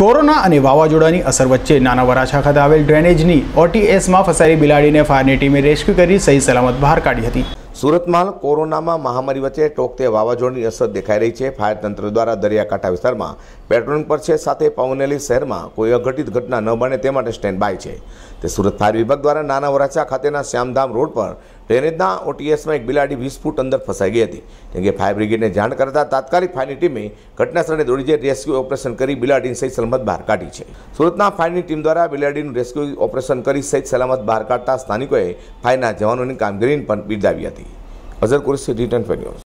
corona અને વાવાઝોડાની અસર વચ્ચે નાના વરાછા ખાતે આવેલ ડ્રેનેજની ઓટીએસમાં ફસાયેલી બિલાડીને ફાયરની ટીમે રેસ્ક્યુ કરી સહી સલામત બહાર કાઢી હતી સુરતમાં કોરોનામાં મહામારી વચ્ચે ટોકતે વાવાઝોડાની અસર દેખાઈ રહી છે ફાયર તંત્ર દ્વારા દરિયાકાંઠા વિસ્તારમાં પેટ્રોલિંગ પર છે સાથે પવનેલી શહેરમાં કોઈ અઘટિત ઘટના ન બને તે માટે સ્ટેન્ડ બાય છે તે સુરત ફાયર વિભાગ દ્વારા નાના વરાછા ખાતેના શ્યામધામ રોડ પર તો રીતના ઓટીએસમાં એક બિલાડી વીસ ફૂટ અંદર ફસાઈ ગઈ હતી જેમ કે ફાયર બ્રિગેડને જાણ કરતા તાત્કાલિક ફાયરની ટીમે ઘટનાસ્થળે દોડી જઈ રેસ્ક્યુ ઓપરેશન કરી બિલાડીને સહી સલામત બહાર કાઢી છે સુરતના ફાયરની ટીમ દ્વારા બિલાડીનું રેસ્ક્યુ ઓપરેશન કરી સહિત સલામત બહાર કાઢતા સ્થાનિકોએ ફાયરના જવાનોની કામગીરીને પણ બિરદાવી હતી અઝર કુરસી રિટર્ન ફેન્યુઝ